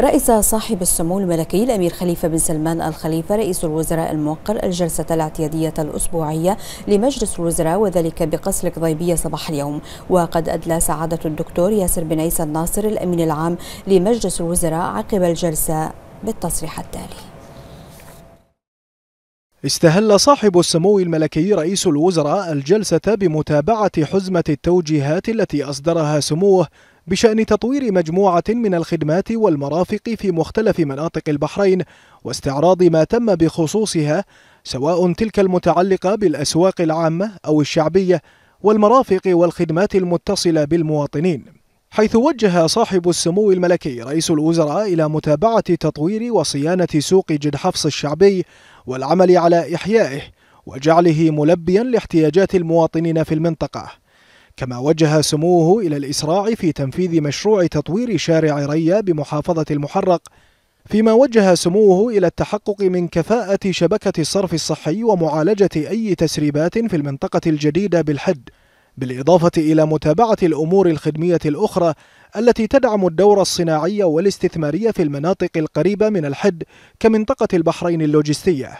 رئيس صاحب السمو الملكي الأمير خليفة بن سلمان الخليفة رئيس الوزراء الموقر الجلسة الاعتيادية الأسبوعية لمجلس الوزراء وذلك بقصر قضيبية صباح اليوم وقد أدلى سعادة الدكتور ياسر بن عيسى الناصر الأمين العام لمجلس الوزراء عقب الجلسة بالتصريح التالي استهل صاحب السمو الملكي رئيس الوزراء الجلسة بمتابعة حزمة التوجيهات التي أصدرها سموه بشأن تطوير مجموعة من الخدمات والمرافق في مختلف مناطق البحرين واستعراض ما تم بخصوصها سواء تلك المتعلقة بالأسواق العامة أو الشعبية والمرافق والخدمات المتصلة بالمواطنين حيث وجه صاحب السمو الملكي رئيس الوزراء إلى متابعة تطوير وصيانة سوق جد حفص الشعبي والعمل على إحيائه وجعله ملبيا لاحتياجات المواطنين في المنطقة كما وجه سموه إلى الإسراع في تنفيذ مشروع تطوير شارع ريا بمحافظة المحرق فيما وجه سموه إلى التحقق من كفاءة شبكة الصرف الصحي ومعالجة أي تسريبات في المنطقة الجديدة بالحد بالإضافة إلى متابعة الأمور الخدمية الأخرى التي تدعم الدور الصناعي والاستثماري في المناطق القريبة من الحد كمنطقة البحرين اللوجستية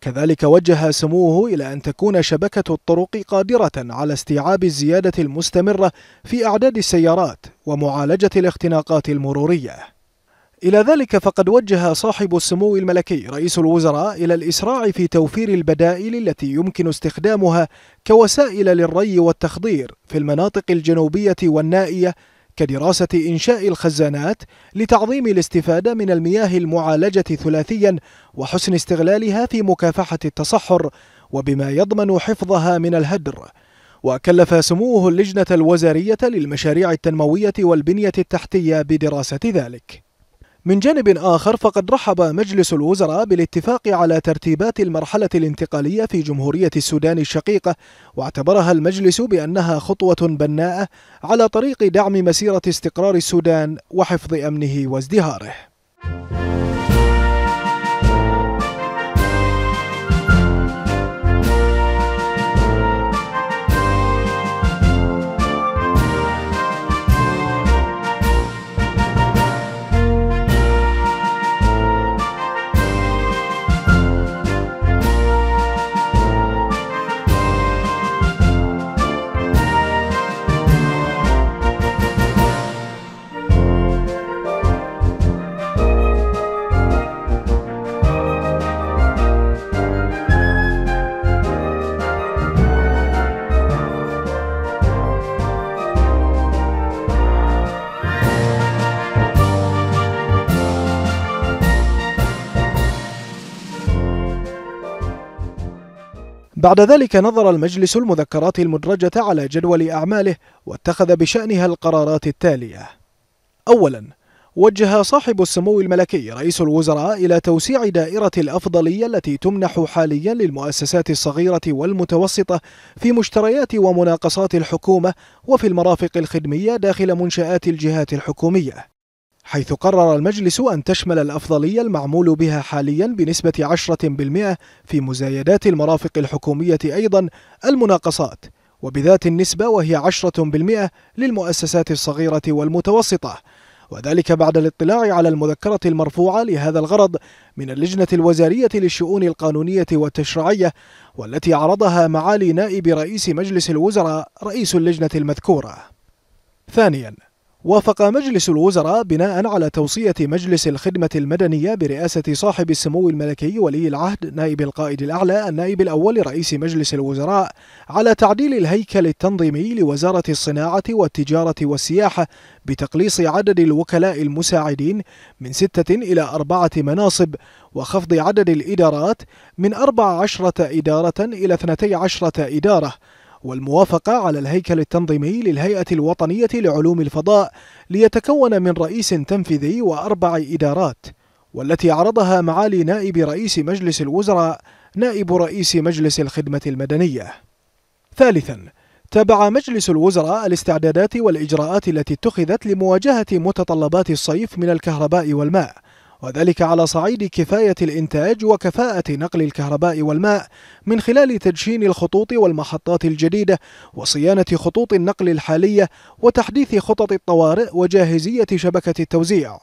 كذلك وجه سموه إلى أن تكون شبكة الطرق قادرة على استيعاب الزيادة المستمرة في أعداد السيارات ومعالجة الاختناقات المرورية. إلى ذلك فقد وجه صاحب السمو الملكي رئيس الوزراء إلى الإسراع في توفير البدائل التي يمكن استخدامها كوسائل للري والتخضير في المناطق الجنوبية والنائية كدراسة إنشاء الخزانات لتعظيم الاستفادة من المياه المعالجة ثلاثيا وحسن استغلالها في مكافحة التصحر وبما يضمن حفظها من الهدر وكلف سموه اللجنة الوزارية للمشاريع التنموية والبنية التحتية بدراسة ذلك من جانب آخر فقد رحب مجلس الوزراء بالاتفاق على ترتيبات المرحلة الانتقالية في جمهورية السودان الشقيقة واعتبرها المجلس بأنها خطوة بناءة على طريق دعم مسيرة استقرار السودان وحفظ أمنه وازدهاره بعد ذلك نظر المجلس المذكرات المدرجة على جدول أعماله واتخذ بشأنها القرارات التالية أولا وجه صاحب السمو الملكي رئيس الوزراء إلى توسيع دائرة الأفضلية التي تمنح حاليا للمؤسسات الصغيرة والمتوسطة في مشتريات ومناقصات الحكومة وفي المرافق الخدمية داخل منشآت الجهات الحكومية حيث قرر المجلس أن تشمل الأفضلية المعمول بها حاليا بنسبة 10% في مزايدات المرافق الحكومية أيضا المناقصات وبذات النسبة وهي 10% للمؤسسات الصغيرة والمتوسطة وذلك بعد الاطلاع على المذكرة المرفوعة لهذا الغرض من اللجنة الوزارية للشؤون القانونية والتشريعية والتي عرضها معالي نائب رئيس مجلس الوزراء رئيس اللجنة المذكورة. ثانياً وافق مجلس الوزراء بناء على توصية مجلس الخدمة المدنية برئاسة صاحب السمو الملكي ولي العهد نائب القائد الأعلى النائب الأول رئيس مجلس الوزراء على تعديل الهيكل التنظيمي لوزارة الصناعة والتجارة والسياحة بتقليص عدد الوكلاء المساعدين من ستة إلى أربعة مناصب وخفض عدد الإدارات من أربع عشرة إدارة إلى اثنتي عشرة إدارة والموافقة على الهيكل التنظيمي للهيئة الوطنية لعلوم الفضاء ليتكون من رئيس تنفيذي وأربع إدارات والتي عرضها معالي نائب رئيس مجلس الوزراء نائب رئيس مجلس الخدمة المدنية. ثالثاً تابع مجلس الوزراء الاستعدادات والإجراءات التي اتخذت لمواجهة متطلبات الصيف من الكهرباء والماء وذلك على صعيد كفاية الإنتاج وكفاءة نقل الكهرباء والماء من خلال تدشين الخطوط والمحطات الجديدة وصيانة خطوط النقل الحالية وتحديث خطط الطوارئ وجاهزية شبكة التوزيع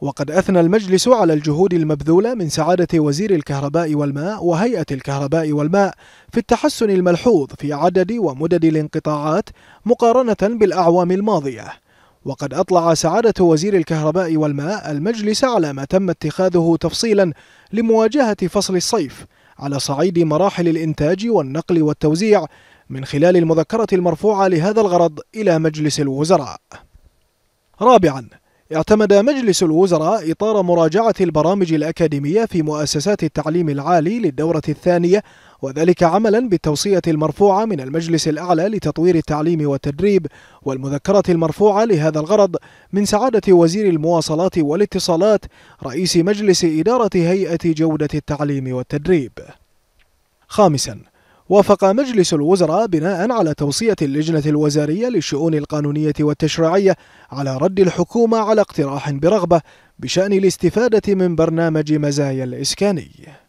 وقد أثنى المجلس على الجهود المبذولة من سعادة وزير الكهرباء والماء وهيئة الكهرباء والماء في التحسن الملحوظ في عدد ومدد الانقطاعات مقارنة بالأعوام الماضية وقد أطلع سعادة وزير الكهرباء والماء المجلس على ما تم اتخاذه تفصيلا لمواجهة فصل الصيف على صعيد مراحل الإنتاج والنقل والتوزيع من خلال المذكرة المرفوعة لهذا الغرض إلى مجلس الوزراء. رابعاً اعتمد مجلس الوزراء إطار مراجعة البرامج الأكاديمية في مؤسسات التعليم العالي للدورة الثانية وذلك عملا بالتوصية المرفوعة من المجلس الأعلى لتطوير التعليم والتدريب والمذكرة المرفوعة لهذا الغرض من سعادة وزير المواصلات والاتصالات رئيس مجلس إدارة هيئة جودة التعليم والتدريب خامساً وافق مجلس الوزراء بناء على توصية اللجنة الوزارية للشؤون القانونية والتشريعية على رد الحكومة على اقتراح برغبة بشأن الاستفادة من برنامج مزايا الإسكاني